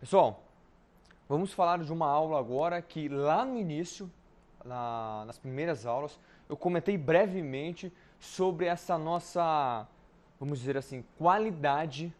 Pessoal, vamos falar de uma aula agora que lá no início, na, nas primeiras aulas, eu comentei brevemente sobre essa nossa, vamos dizer assim, qualidade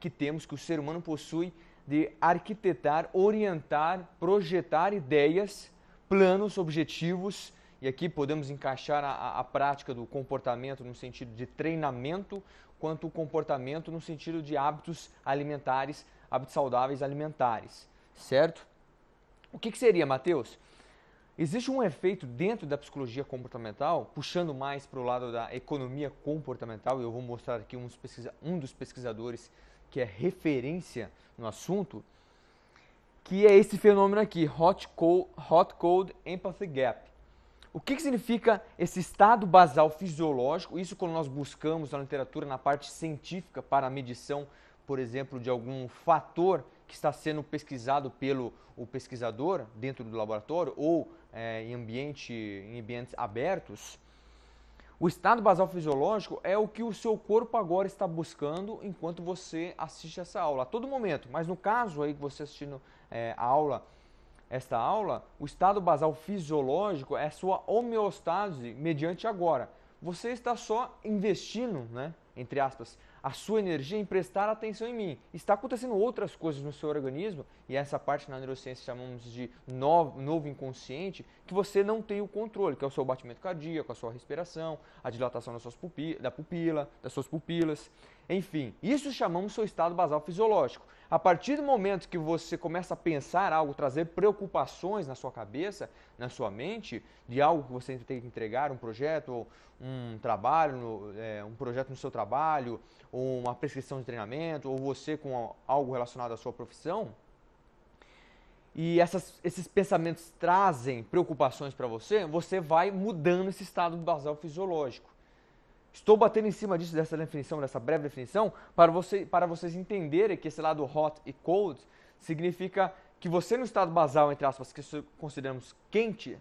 que temos, que o ser humano possui de arquitetar, orientar, projetar ideias, planos, objetivos, e aqui podemos encaixar a, a prática do comportamento no sentido de treinamento quanto o comportamento no sentido de hábitos alimentares, hábitos saudáveis alimentares, certo? O que, que seria, Mateus? Existe um efeito dentro da psicologia comportamental, puxando mais para o lado da economia comportamental, eu vou mostrar aqui um dos, pesquisa, um dos pesquisadores que é referência no assunto, que é esse fenômeno aqui, Hot Cold, Hot Cold Empathy Gap. O que, que, significa esse estado basal fisiológico? Isso quando nós buscamos na literatura, na parte científica, para a medição, por exemplo, de algum fator que está sendo pesquisado pelo o pesquisador dentro do laboratório ou é, em, ambiente, em ambientes abertos. O estado basal fisiológico é o que o seu corpo agora está buscando enquanto você assiste essa aula, a todo momento. Mas no caso aí que você assistindo é, a aula esta aula, o estado basal fisiológico é a sua homeostase mediante agora. Você está só investindo, né, entre aspas, a sua energia em prestar atenção em mim. Está acontecendo outras coisas no seu organismo, e essa parte na neurociência chamamos de novo, novo inconsciente, que você não tem o controle, que é o seu batimento cardíaco, a sua respiração, a dilatação das suas pupila, da pupila, das suas pupilas, enfim. Isso chamamos seu estado basal fisiológico. A partir do momento que você começa a pensar algo, trazer preocupações na sua cabeça, na sua mente, de algo que você tem que entregar, um projeto, ou um trabalho, é, um projeto no seu trabalho, ou uma prescrição de treinamento, ou você com algo relacionado à sua profissão, e essas, esses pensamentos trazem preocupações para você, você vai mudando esse estado basal fisiológico. Estou batendo em cima disso, dessa definição, dessa breve definição, para, você, para vocês entenderem que esse lado hot e cold significa que você no estado basal, entre aspas, que consideramos quente,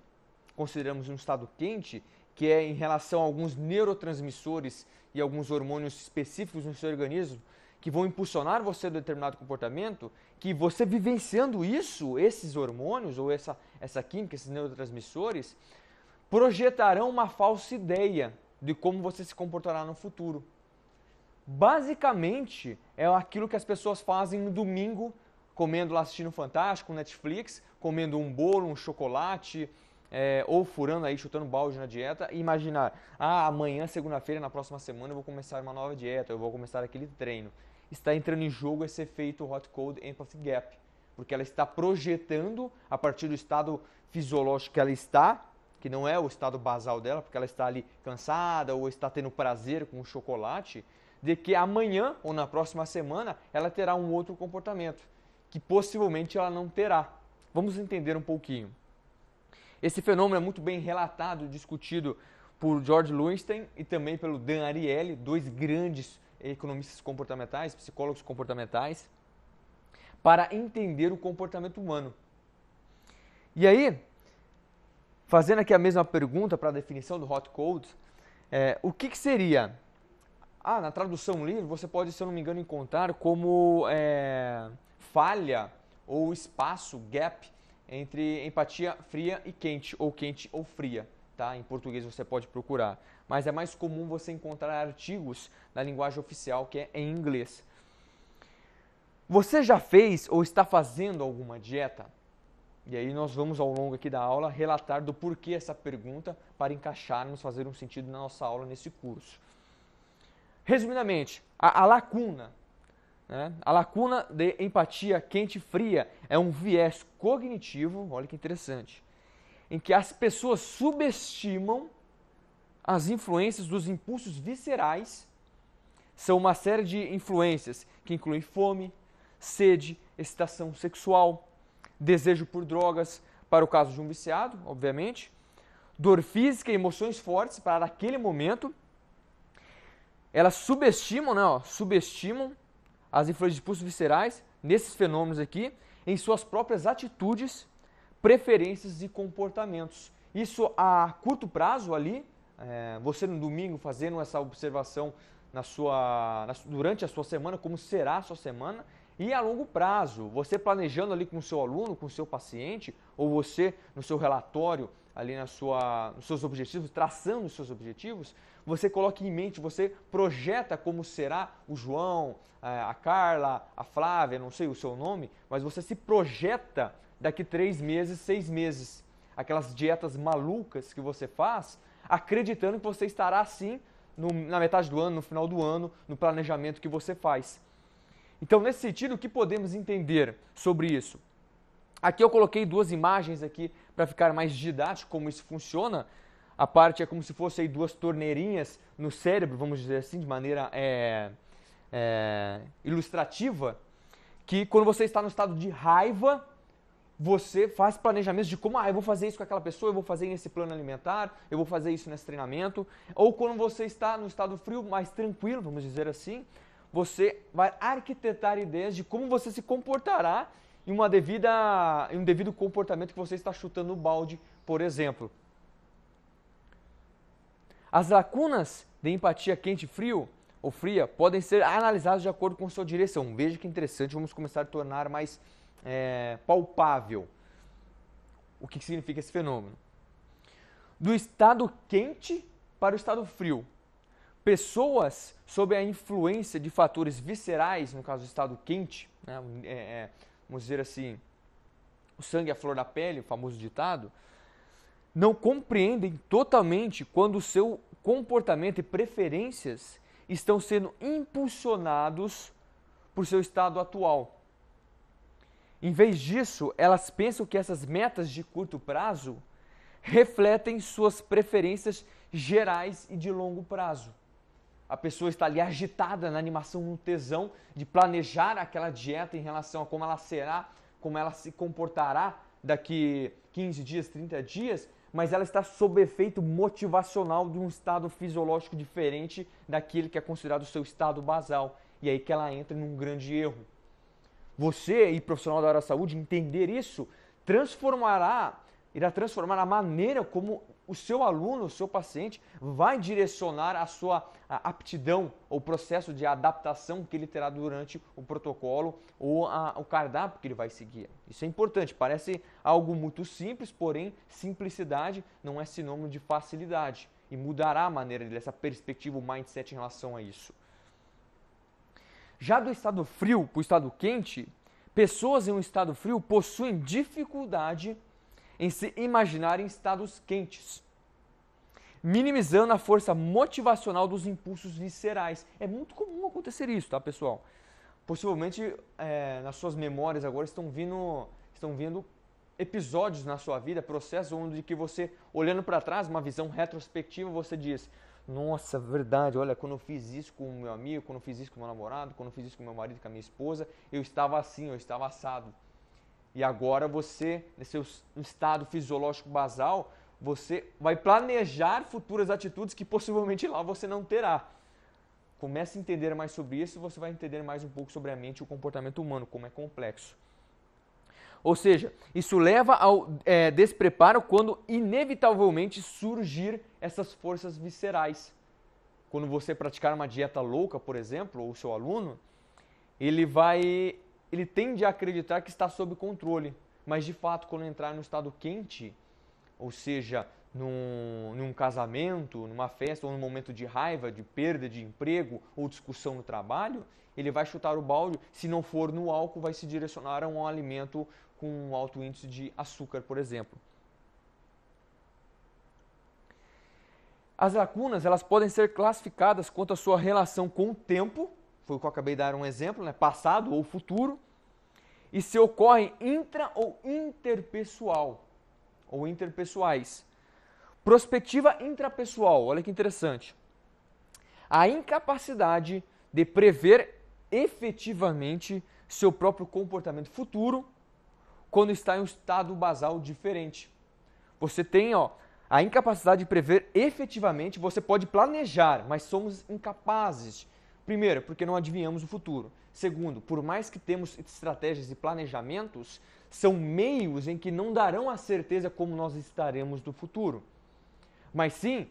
consideramos um estado quente, que é em relação a alguns neurotransmissores e alguns hormônios específicos no seu organismo, que vão impulsionar você a determinado comportamento, que você vivenciando isso, esses hormônios ou essa, essa química, esses neurotransmissores, projetarão uma falsa ideia de como você se comportará no futuro. Basicamente, é aquilo que as pessoas fazem no domingo, comendo lá assistindo Fantástico, Netflix, comendo um bolo, um chocolate, é, ou furando aí, chutando balde na dieta, e imaginar, ah, amanhã, segunda-feira, na próxima semana, eu vou começar uma nova dieta, eu vou começar aquele treino. Está entrando em jogo esse efeito Hot Cold Empathy Gap, porque ela está projetando, a partir do estado fisiológico que ela está, que não é o estado basal dela, porque ela está ali cansada ou está tendo prazer com o chocolate, de que amanhã ou na próxima semana ela terá um outro comportamento, que possivelmente ela não terá. Vamos entender um pouquinho. Esse fenômeno é muito bem relatado, discutido por George Lewinstein e também pelo Dan Ariely, dois grandes economistas comportamentais, psicólogos comportamentais, para entender o comportamento humano. E aí, Fazendo aqui a mesma pergunta para a definição do hot cold, é, o que, que, seria? Ah, na tradução livre você pode, se eu não me engano, encontrar como é, falha ou espaço, gap, entre empatia fria e quente, ou quente ou fria. Tá? Em português você pode procurar. Mas é mais comum você encontrar artigos na linguagem oficial, que é em inglês. Você já fez ou está fazendo alguma dieta? E aí nós vamos ao longo aqui da aula relatar do porquê essa pergunta para encaixarmos, fazer um sentido na nossa aula nesse curso. Resumidamente, a, a lacuna, né? a lacuna de empatia quente e fria é um viés cognitivo, olha que interessante, em que as pessoas subestimam as influências dos impulsos viscerais. São uma série de influências que incluem fome, sede, excitação sexual, desejo por drogas, para o caso de um viciado, obviamente, dor física e emoções fortes para aquele momento. Elas subestimam, né, ó, subestimam as influências de impulsos viscerais nesses fenômenos aqui em suas próprias atitudes, preferências e comportamentos. Isso a curto prazo ali, é, você no domingo fazendo essa observação na sua, na, durante a sua semana, como será a sua semana, e a longo prazo, você planejando ali com o seu aluno, com o seu paciente, ou você no seu relatório, ali na sua, nos seus objetivos, traçando os seus objetivos, você coloca em mente, você projeta como será o João, a Carla, a Flávia, não sei o seu nome, mas você se projeta daqui três meses, seis meses. Aquelas dietas malucas que você faz, acreditando que você estará assim no, na metade do ano, no final do ano, no planejamento que você faz. Então, nesse sentido, o que podemos entender sobre isso? Aqui eu coloquei duas imagens aqui para ficar mais didático como isso funciona. A parte é como se fossem duas torneirinhas no cérebro, vamos dizer assim, de maneira é, é, ilustrativa, que quando você está no estado de raiva, você faz planejamentos de como, ah, eu vou fazer isso com aquela pessoa, eu vou fazer nesse plano alimentar, eu vou fazer isso nesse treinamento. Ou quando você está no estado frio, mais tranquilo, vamos dizer assim, você vai arquitetar ideias de como você se comportará em, uma devida, em um devido comportamento que você está chutando o balde, por exemplo. As lacunas de empatia quente e frio ou fria podem ser analisadas de acordo com sua direção. Veja que interessante, vamos começar a tornar mais é, palpável o que significa esse fenômeno. Do estado quente para o estado frio pessoas sob a influência de fatores viscerais, no caso estado quente, né, é, é, vamos dizer assim, o sangue à flor da pele, o famoso ditado, não compreendem totalmente quando o seu comportamento e preferências estão sendo impulsionados por seu estado atual. Em vez disso, elas pensam que essas metas de curto prazo refletem suas preferências gerais e de longo prazo a pessoa está ali agitada na animação, no tesão de planejar aquela dieta em relação a como ela será, como ela se comportará daqui 15 dias, 30 dias, mas ela está sob efeito motivacional de um estado fisiológico diferente daquele que é considerado o seu estado basal. E aí que ela entra num grande erro. Você e profissional da área da saúde entender isso transformará irá transformar a maneira como o seu aluno, o seu paciente, vai direcionar a sua aptidão ou processo de adaptação que ele terá durante o protocolo ou a, o cardápio que ele vai seguir. Isso é importante, parece algo muito simples, porém, simplicidade não é sinônimo de facilidade e mudará a maneira dele, essa perspectiva, o mindset em relação a isso. Já do estado frio para o estado quente, pessoas em um estado frio possuem dificuldade em se imaginar em estados quentes, minimizando a força motivacional dos impulsos viscerais. É muito comum acontecer isso, tá, pessoal? Possivelmente é, nas suas memórias agora estão vindo, estão vindo episódios na sua vida, processos onde que você, olhando para trás, uma visão retrospectiva, você diz: Nossa, verdade, olha, quando eu fiz isso com o meu amigo, quando eu fiz isso com o meu namorado, quando eu fiz isso com o meu marido, com a minha esposa, eu estava assim, eu estava assado. E agora você, nesse seu estado fisiológico basal, você vai planejar futuras atitudes que possivelmente lá você não terá. Comece a entender mais sobre isso e você vai entender mais um pouco sobre a mente e o comportamento humano, como é complexo. Ou seja, isso leva ao é, despreparo quando inevitavelmente surgir essas forças viscerais. Quando você praticar uma dieta louca, por exemplo, ou seu aluno, ele vai ele tende a acreditar que está sob controle. Mas de fato, quando entrar no estado quente, ou seja, num, num, casamento, numa festa, ou num momento de raiva, de perda de emprego ou discussão no trabalho, ele vai chutar o balde. Se não for no álcool, vai se direcionar a um alimento com um alto índice de açúcar, por exemplo. As lacunas elas podem ser classificadas quanto à sua relação com o tempo, foi o que eu acabei de dar um exemplo, né? passado ou futuro, e se ocorre intra ou interpessoal ou interpessoais. Prospectiva intrapessoal, olha que interessante. A incapacidade de prever efetivamente seu próprio comportamento futuro quando está em um estado basal diferente. Você tem ó, a incapacidade de prever efetivamente, você pode planejar, mas somos incapazes. Primeiro, porque não adivinhamos o futuro. Segundo, por mais que temos estratégias e planejamentos, são meios em que não darão a certeza como nós estaremos no futuro. Mas sim,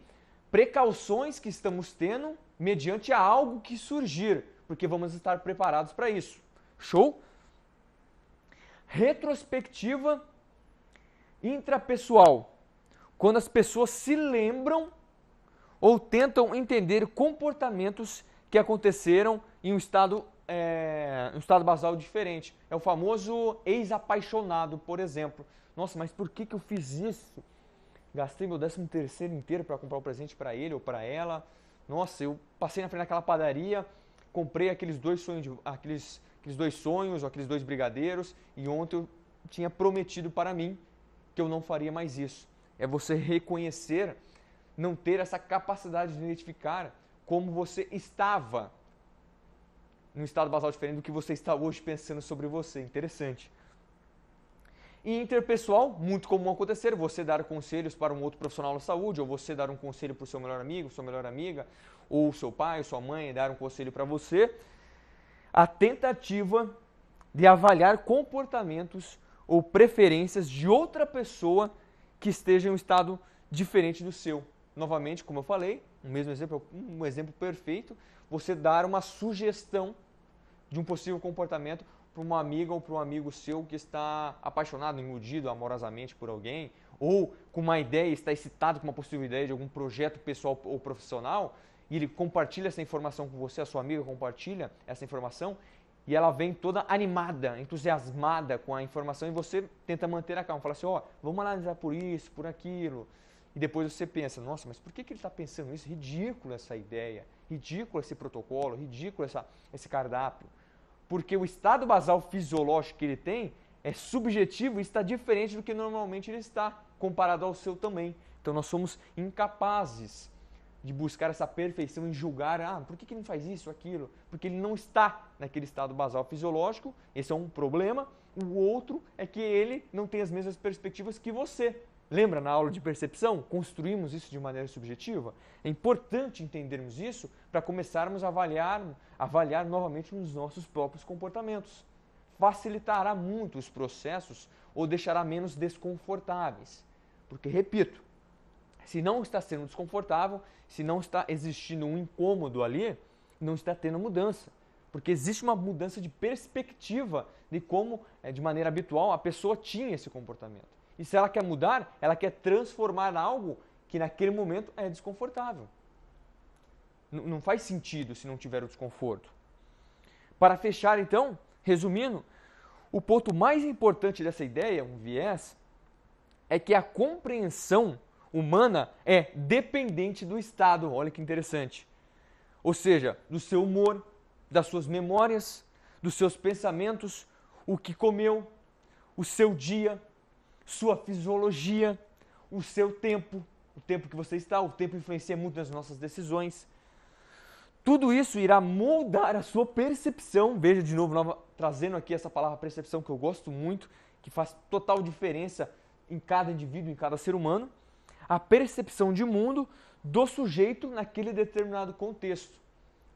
precauções que estamos tendo mediante a algo que surgir, porque vamos estar preparados para isso. Show? Retrospectiva intrapessoal. Quando as pessoas se lembram ou tentam entender comportamentos que aconteceram em um estado é, um estado basal diferente. É o famoso ex-apaixonado, por exemplo. Nossa, mas por que, que eu fiz isso? Gastei meu décimo terceiro inteiro para comprar um presente para ele ou para ela. Nossa, eu passei na frente daquela padaria, comprei aqueles dois sonhos, de, aqueles, aqueles dois sonhos, ou aqueles dois brigadeiros, e ontem eu tinha prometido para mim que eu não faria mais isso. É você reconhecer, não ter essa capacidade de identificar como você estava num estado basal diferente do que você está hoje pensando sobre você. Interessante. E interpessoal, muito comum acontecer, você dar conselhos para um outro profissional da saúde, ou você dar um conselho para o seu melhor amigo, sua melhor amiga, ou seu pai, ou sua mãe, dar um conselho para você. A tentativa de avaliar comportamentos ou preferências de outra pessoa que esteja em um estado diferente do seu. Novamente, como eu falei, o mesmo exemplo, um exemplo perfeito, você dar uma sugestão de um possível comportamento para uma amiga ou para um amigo seu que está apaixonado, iludido amorosamente por alguém, ou com uma ideia, está excitado com uma possível ideia de algum projeto pessoal ou profissional, e ele compartilha essa informação com você, a sua amiga compartilha essa informação, e ela vem toda animada, entusiasmada com a informação, e você tenta manter a calma, fala assim, ó, oh, vamos analisar por isso, por aquilo, e depois você pensa, nossa, mas por que, que ele está pensando isso? Ridículo essa ideia. Ridículo esse protocolo, ridículo essa, esse cardápio. Porque o estado basal fisiológico que ele tem é subjetivo e está diferente do que normalmente ele está, comparado ao seu também. Então nós somos incapazes de buscar essa perfeição e julgar, ah, por que, que não faz isso, aquilo? Porque ele não está naquele estado basal fisiológico, esse é um problema. O outro é que ele não tem as mesmas perspectivas que você. Lembra na aula de percepção? Construímos isso de maneira subjetiva? É importante entendermos isso para começarmos a avaliar, avaliar novamente os nossos próprios comportamentos. Facilitará muito os processos ou deixará menos desconfortáveis. Porque, repito, se não está sendo desconfortável, se não está existindo um incômodo ali, não está tendo mudança. Porque existe uma mudança de perspectiva de como, eh, de maneira habitual, a pessoa tinha esse comportamento. E se ela quer mudar, ela quer transformar algo que naquele momento é desconfortável. N não faz sentido se não tiver o desconforto. Para fechar, então, resumindo, o ponto mais importante dessa ideia, um viés, é que a compreensão humana é dependente do estado. Olha que interessante. Ou seja, do seu humor, das suas memórias, dos seus pensamentos, o que comeu, o seu dia, sua fisiologia, o seu tempo, o tempo que você está, o tempo influencia muito nas nossas decisões. Tudo isso irá moldar a sua percepção. Veja de novo, nova, trazendo aqui essa palavra percepção que eu gosto muito, que faz total diferença em cada indivíduo, em cada ser humano. A percepção de mundo do sujeito naquele determinado contexto.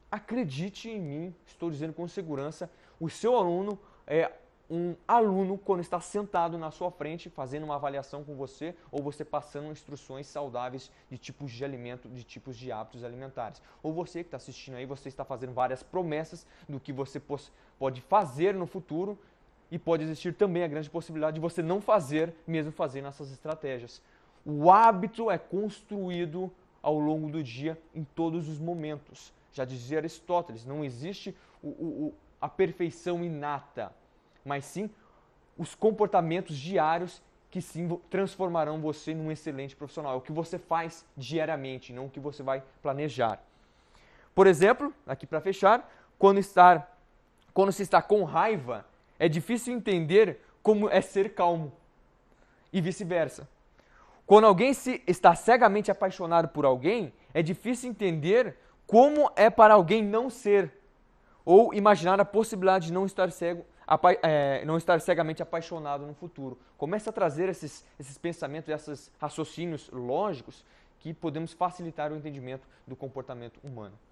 Acredite em mim, estou dizendo com segurança, o seu aluno é, um aluno quando está sentado na sua frente fazendo uma avaliação com você ou você passando instruções saudáveis de tipos de alimento, de tipos de hábitos alimentares. Ou você que está assistindo aí, você está fazendo várias promessas do que você pode fazer no futuro e pode existir também a grande possibilidade de você não fazer, mesmo fazendo essas estratégias. O hábito é construído ao longo do dia em todos os momentos. Já dizia Aristóteles, não existe o, o, a perfeição inata mas sim os comportamentos diários que sim transformarão você num excelente profissional. É o que você faz diariamente, não o que você vai planejar. Por exemplo, aqui para fechar, quando, estar, quando se está com raiva, é difícil entender como é ser calmo e vice-versa. Quando alguém se está cegamente apaixonado por alguém, é difícil entender como é para alguém não ser ou imaginar a possibilidade de não estar cego é, não estar cegamente apaixonado no futuro. Comece a trazer esses, esses pensamentos, esses raciocínios lógicos que podemos facilitar o entendimento do comportamento humano.